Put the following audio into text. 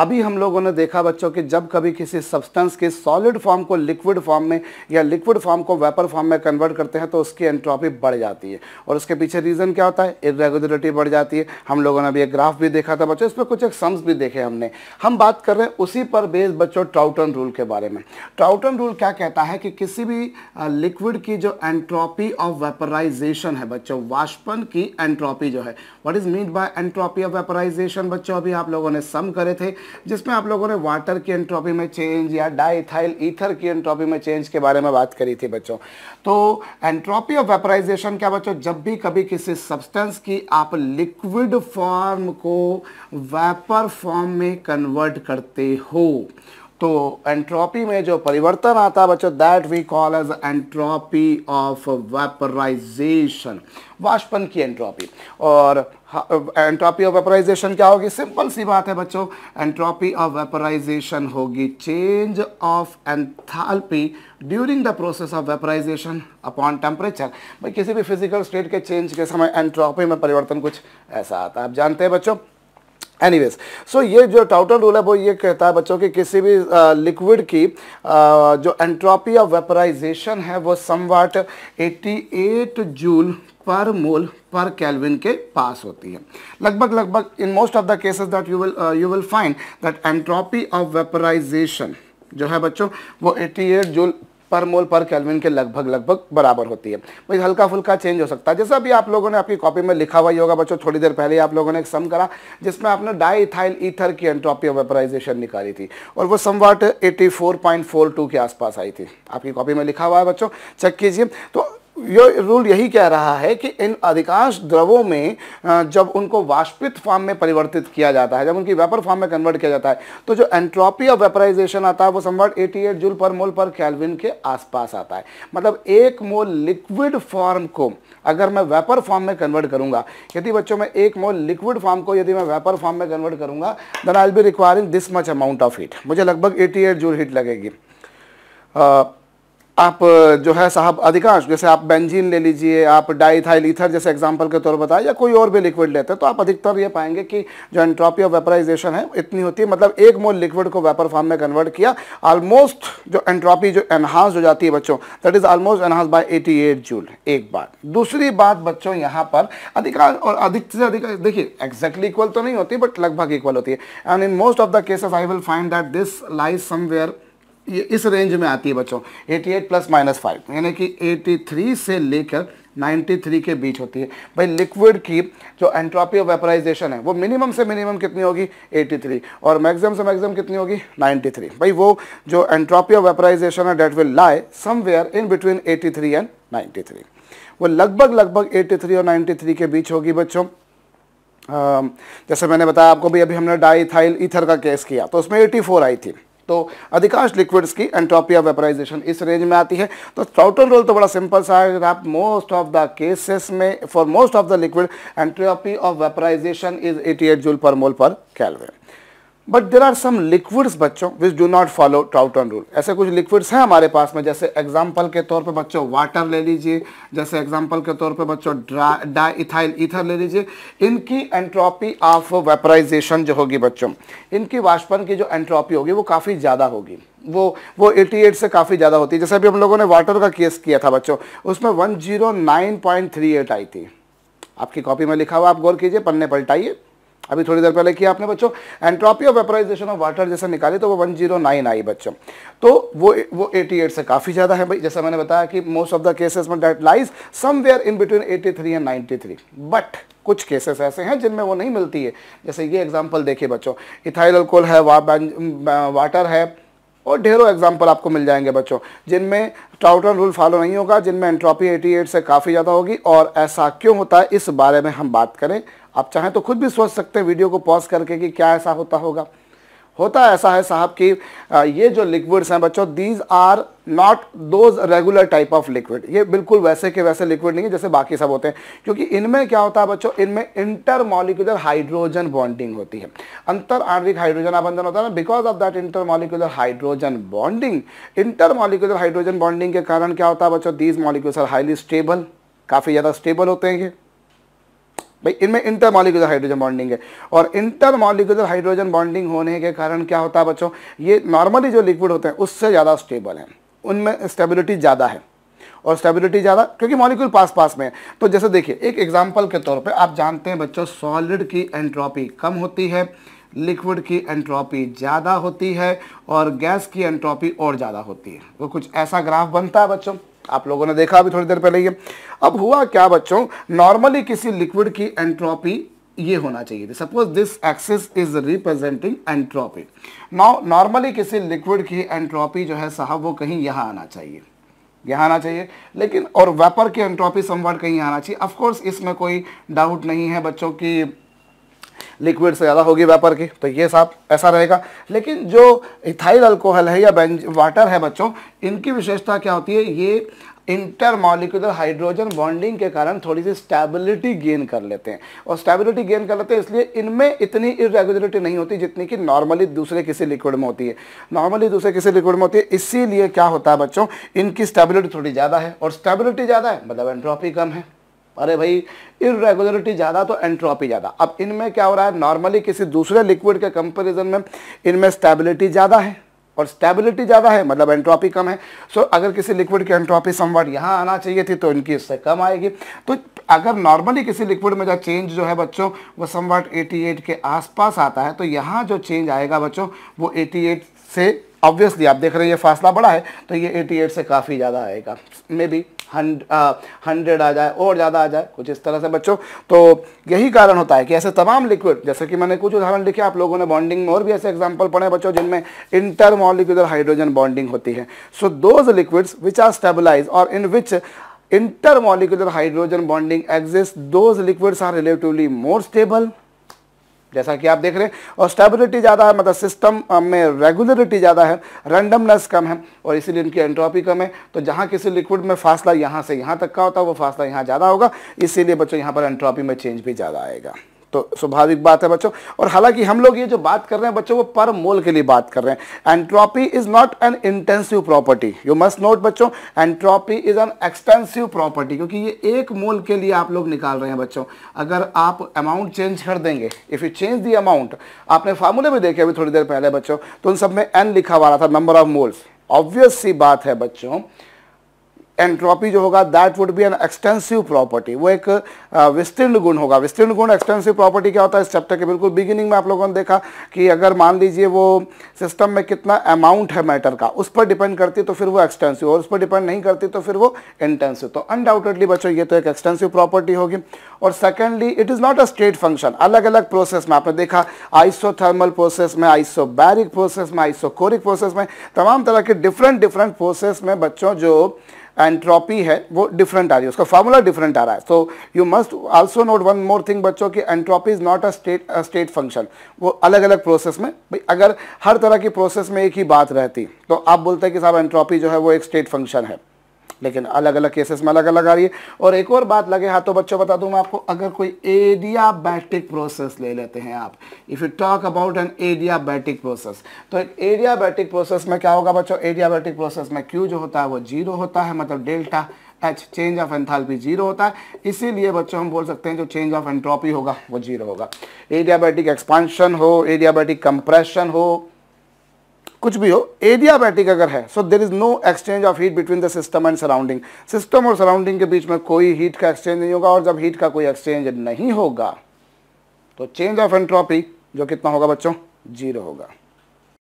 अभी हम लोगों ने देखा बच्चों कि जब कभी किसी सब्सटेंस के सॉलिड फॉर्म को लिक्विड फॉर्म में या लिक्विड फॉर्म को वेपर फॉर्म में कन्वर्ट करते हैं तो उसकी एंट्रॉपी बढ़ जाती है और उसके पीछे रीज़न क्या होता है इरेगुलरिटी बढ़ जाती है हम लोगों ने अभी एक ग्राफ भी देखा था बच्चों इसमें कुछ एक सम्स भी देखे हमने हम बात कर रहे हैं उसी पर बेस्ड बच्चों ट्राउटन रूल के बारे में ट्राउटन रूल क्या कहता है कि किसी भी लिक्विड की जो एंट्रॉपी ऑफ वेपराइजेशन है बच्चों वाष्पन की एंट्रॉपी जो है what is mean by entropy of vaporisation बच्चों अभी आप लोगों ने सम करे थे जिसमें आप लोगों ने वाटर की एंट्रोपी में चेंज या डाइथाइल ईथर की एंट्रोपी में चेंज के बारे में बात करी थी बच्चों तो एंट्रोपी ऑफ वेपराइजेशन क्या बच्चों जब भी कभी किसी सब्सटेंस की आप लिक्विड फॉर्म को वेपर फॉर्म में कन्वर्ट करते हो तो एंट्रोपी में जो परिवर्तन आता है बच्चों that we call as entropy of vaporisation वाष्पन की एंट्रोपी और एंट्रोपी ऑफ वेपराइजेशन क्या होगी सिंपल सी बात है बच्चों एंट्रोपी ऑफ वेपराइजेशन होगी change of enthalpy during the process of vaporisation upon temperature भाई किसी भी फिजिकल स्टेट के चेंज के समय एंट्रोपी में परिवर्तन कुछ ऐसा आता है आप जानते हैं बच्चों एनीवेज सो ये जो टाउटन रूल है वो ये कहता है बच्चों कि किसी भी लिक्विड की आ, जो एंट्रोपी ऑफ वेपराइजेशन है वो समवाट 88 joule per mole per kelvin के पास होती है लगभग लगभग in most of the cases that you will you will find that entropy of vaporisation जो है बच्चों वो 88 joule per mole per kelvin के लगभग लगभग बराबर होती है भाई हल्का फुल्का चेंज हो सकता है जैसा अभी आप लोगों ने आपकी कॉपी में लिखा हुआ ही होगा बच्चों थोड़ी देर पहले आप लोगों ने एक सम करा जिसमें आपने डाईथाइल ईथर की एंट्रोपी ऑफ वेपराइजेशन निकाली थी और वो समवाट एटी के आसपास आई थी आपकी कॉपी में लिखा हुआ है बच्चों चेक कीजिए तो यो रूल यही कह रहा है कि इन अधिकांश द्रवों में जब उनको वाष्पित फॉर्म में परिवर्तित किया जाता है जब उनकी वेपर फॉर्म में कन्वर्ट किया जाता है तो जो एंट्रोपी ऑफ वेपराइजेशन आता है वो संवर्ट 88 joule per mole per kelvin के आसपास आता है मतलब एक मोल लिक्विड फॉर्म को अगर मैं वेपर फॉर्म में कन्वर्ट करूंगा यदि बच्चों में एक मोल लिक्विड फॉर्म को यदि मैं वेपर फॉर्म में कन्वर्ट करूंगा then I will be requiring this much amount of heat मुझे लगभग एट जूल हीट लगेगी uh, आप जो है साहब अधिकांश जैसे आप बेंजीन ले लीजिए आप डाईथाइल ईथर जैसे एग्जांपल के तौर पर या कोई और भी लिक्विड लेते हैं तो आप अधिकतर ये पाएंगे कि जो एंट्रोपी ऑफ वेपराइजेशन है इतनी होती है मतलब एक मोल लिक्विड को वेपर फॉर्म में कन्वर्ट किया ऑलमोस्ट जो एंट्रॉपी जो एनहांस हो जाती है बच्चों that is almost enhance by eight joule एक बार दूसरी बात बच्चों यहाँ पर अधिकांश और अधिक से अधिक देखिए एग्जैक्टली इक्वल तो नहीं होती बट लगभग इक्वल होती है and in most of the cases I will find that this lies somewhere ये इस रेंज में आती है बच्चों 88 प्लस माइनस फाइव यानी कि 83 से लेकर 93 के बीच होती है भाई लिक्विड की जो एंट्रोपी ऑफ वेपराइजेशन है वो मिनिमम से मिनिमम कितनी होगी 83 और मैक्सिमम से मैक्सिमम कितनी होगी 93 भाई वो जो एंट्रोपी ऑफ वेपराइजेशन है that will lie somewhere in between 83 and 93 वो लगभग लगभग 83 और 93 के बीच होगी बच्चों जैसे मैंने बताया आपको भी अभी हमने डाईथाइल ईथर का केस किया तो उसमें 84 आई थी तो अधिकांश लिक्विड्स की एंट्रोपिया वेपराइजेशन इस रेंज में आती है तो टोटल रोल तो बड़ा सिंपल सा है आप मोस्ट ऑफ द केसेस में for most of the liquid entropy of vaporisation is 88 joule per mole per kelvin but there are some liquids बच्चों which do not follow Trouton rule ऐसे कुछ liquids हैं हमारे पास में जैसे एग्जाम्पल के तौर पे बच्चों वाटर ले लीजिए जैसे एग्जाम्पल के तौर पे बच्चों डाइथाइल ईथर ले लीजिए इनकी एंट्रॉपी ऑफ वेपराइजेशन जो होगी बच्चों इनकी वाष्पन की जो एंट्रॉपी होगी वो काफ़ी ज़्यादा होगी वो वो 88 से काफ़ी ज़्यादा होती है जैसे अभी हम लोगों ने वाटर का केस किया था बच्चों उसमें 109.38 आई थी आपकी कॉपी में लिखा हुआ आप गौर कीजिए पन्ने पलटाइए अभी थोड़ी देर पहले किया आपने बच्चों entropy of vaporisation of water जैसे निकाले तो वो 109 आई बच्चों तो वो वो 88 से काफ़ी ज़्यादा है भाई जैसा मैंने बताया कि मोस्ट ऑफ द केसेस में that lies somewhere in between 83 and 93 but कुछ केसेस ऐसे हैं जिनमें वो नहीं मिलती है जैसे ये एग्जाम्पल देखिए बच्चों इथाइल अल्कोहल है वा, वाटर है और ढेरों एग्जाम्पल आपको मिल जाएंगे बच्चों जिनमें ट्राउटन रूल फॉलो नहीं होगा जिनमें एटी 88 से काफ़ी ज़्यादा होगी और ऐसा क्यों होता है इस बारे में हम बात करें आप चाहें तो खुद भी सोच सकते हैं वीडियो को पॉज करके कि क्या ऐसा होता होगा होता ऐसा है साहब कि ये जो लिक्विड्स हैं बच्चों these are not those regular type of liquid ये बिल्कुल वैसे के वैसे लिक्विड नहीं है जैसे बाकी सब होते हैं क्योंकि इनमें क्या होता है बच्चों इनमें इंटरमोलिकुलर हाइड्रोजन बॉन्डिंग होती है अंतर आणविक हाइड्रोजन आबंधन होता है ना because of that intermolecular hydrogen bonding intermolecular hydrogen bonding के कारण क्या होता है बच्चों these molecules are highly stable काफ़ी ज़्यादा स्टेबल होते हैं भाई इनमें इंटर मॉलिकुलर हाइड्रोजन बॉन्डिंग है और इंटर मॉलिकुलर हाइड्रोजन बॉन्डिंग होने के कारण क्या होता है बच्चों ये नॉर्मली जो लिक्विड होते हैं उससे ज़्यादा स्टेबल हैं उनमें स्टेबिलिटी ज़्यादा है और स्टेबिलिटी ज़्यादा क्योंकि मॉलिक्यूल पास पास में है तो जैसे देखिए एक एग्जाम्पल के तौर पर आप जानते हैं बच्चों सॉलिड की एंट्रॉपी कम होती है लिक्विड की एंट्रॉपी ज़्यादा होती है और गैस की एंट्रॉपी और ज़्यादा होती है तो कुछ ऐसा ग्राफ बनता है बच्चों आप लोगों ने देखा अभी थोड़ी देर पहले ये अब हुआ क्या बच्चों नॉर्मली किसी लिक्विड की एंट्रोपी ये होना चाहिए थी suppose this axis is representing entropy now normally किसी लिक्विड की एंट्रोपी जो है साहब वो कहीं यहां आना चाहिए यहाँ आना चाहिए लेकिन और वेपर की एंट्रोपी संवर्ड कहीं आना चाहिए ऑफकोर्स इसमें कोई डाउट नहीं है बच्चों की लिक्विड से ज़्यादा होगी वेपर की तो ये साफ ऐसा रहेगा लेकिन जो इथाइल अल्कोहल है या बेंज वाटर है बच्चों इनकी विशेषता क्या होती है ये इंटरमोलिकुलर हाइड्रोजन बॉन्डिंग के कारण थोड़ी सी स्टेबिलिटी गेन कर लेते हैं और स्टेबिलिटी गेन कर लेते हैं इसलिए इनमें इतनी इरेगुलरिटी नहीं होती जितनी कि नॉर्मली दूसरे किसी लिक्विड में होती है नॉर्मली दूसरे किसी लिक्विड में होती है इसीलिए क्या होता है बच्चों इनकी स्टेबिलिटी थोड़ी ज़्यादा है और स्टेबिलिटी ज़्यादा है मतलब एंट्रॉपी कम है अरे भाई इरेगुलरिटी ज़्यादा तो एंट्रोपी ज़्यादा अब इनमें क्या हो रहा है नॉर्मली किसी दूसरे लिक्विड के कंपेरिजन में इनमें स्टेबिलिटी ज़्यादा है और स्टेबिलिटी ज़्यादा है मतलब एंट्रोपी कम है सो so, अगर किसी लिक्विड की एंट्रोपी समवर्ट यहाँ आना चाहिए थी तो इनकी इससे कम आएगी तो अगर नॉर्मली किसी लिक्विड में जो चेंज जो है बच्चों वो समवर्ड एटी के आसपास आता है तो यहाँ जो चेंज आएगा बच्चों वो एटी से ऑब्वियसली आप देख रहे हैं ये फासला बड़ा है तो ये 88 से काफ़ी ज़्यादा आएगा मे बी हंड्रेड आ जाए और ज़्यादा आ जाए कुछ इस तरह से बच्चों तो यही कारण होता है कि ऐसे तमाम लिक्विड जैसे कि मैंने कुछ उदाहरण लिखे आप लोगों ने बॉन्डिंग में और भी ऐसे एग्जाम्पल पढ़े बच्चों जिनमें इंटरमोलिकुलर हाइड्रोजन बॉन्डिंग होती है so those liquids which are stabilize और in which intermolecular hydrogen bonding exist those liquids are relatively more stable जैसा कि आप देख रहे हैं और स्टेबिलिटी ज़्यादा है मतलब सिस्टम में रेगुलरिटी ज़्यादा है रैंडमनेस कम है और इसीलिए इनकी एंट्रोपी कम है तो जहाँ किसी लिक्विड में फासला यहाँ से यहाँ तक का होता है वो फासला यहाँ ज़्यादा होगा इसीलिए बच्चों यहाँ पर एंट्रोपी में चेंज भी ज़्यादा आएगा तो स्वाभाविक बात है बच्चों और हालांकि हम लोग ये जो बात कर रहे हैं बच्चों वो पर मोल के लिए बात कर रहे हैं entropy is not an intensive property you must note बच्चों entropy is an extensive property क्योंकि ये एक मोल के लिए आप लोग निकाल रहे हैं बच्चों अगर आप अमाउंट चेंज कर देंगे if you change the amount आपने फार्मूले में देखे अभी थोड़ी देर पहले बच्चों तो उन सब में एन लिखा हुआ था नंबर ऑफ मोल्स ऑब्वियस सी बात है बच्चों एंट्रोपी जो होगा that would be an extensive property वो एक uh, विस्तीर्ण गुण होगा विस्तीर्ण गुण एक्सटेंसिव प्रॉपर्टी क्या होता है इस चैप्टर के बिल्कुल बिगिनिंग में आप लोगों ने देखा कि अगर मान लीजिए वो सिस्टम में कितना अमाउंट है मैटर का उस पर डिपेंड करती तो फिर वो एक्सटेंसिव और उस पर डिपेंड नहीं करती तो फिर वो इंटेंसिव तो अनडाउटेडली बच्चों ये तो एक एक्सटेंसिव प्रॉपर्टी होगी और secondly it is not a state function अलग अलग प्रोसेस में आपने देखा आइसोथर्मल प्रोसेस में बैरिक प्रोसेस में आइसोकोरिक प्रोसेस में तमाम तरह के डिफरेंट डिफरेंट प्रोसेस में बच्चों जो एंट्रोपी है वो डिफरेंट आ रही है उसका फार्मूला डिफरेंट आ रहा है so you must also note one more thing बच्चों की entropy is not a state state function वो अलग अलग प्रोसेस में भाई अगर हर तरह की प्रोसेस में एक ही बात रहती तो आप बोलते हैं कि साहब एंट्रोपी जो है वो एक स्टेट फंक्शन है लेकिन अलग अलग केसेस में अलग अलग आ रही है और एक और बात लगे हाथों बच्चों बता दूँ मैं आपको अगर कोई एडियाबैटिक प्रोसेस ले लेते हैं आप if you talk about an adiabatic process तो एक एडियाबैटिक प्रोसेस में क्या होगा बच्चों एडियाबैटिक प्रोसेस में क्यू जो होता है वो जीरो होता है मतलब delta H change of enthalpy zero होता है इसीलिए बच्चों हम बोल सकते हैं जो चेंज ऑफ एंट्रोपी होगा वो जीरो होगा एडियाबैटिक एक्सपांशन हो एडियाबैटिक कंप्रेशन हो कुछ भी हो एडियाबैटिक अगर है so there is no exchange of heat between the system and surrounding system और सराउंडिंग के बीच में कोई हीट का एक्सचेंज नहीं होगा और जब हीट का कोई एक्सचेंज नहीं होगा तो चेंज ऑफ एंट्रॉपी जो कितना होगा बच्चों जीरो होगा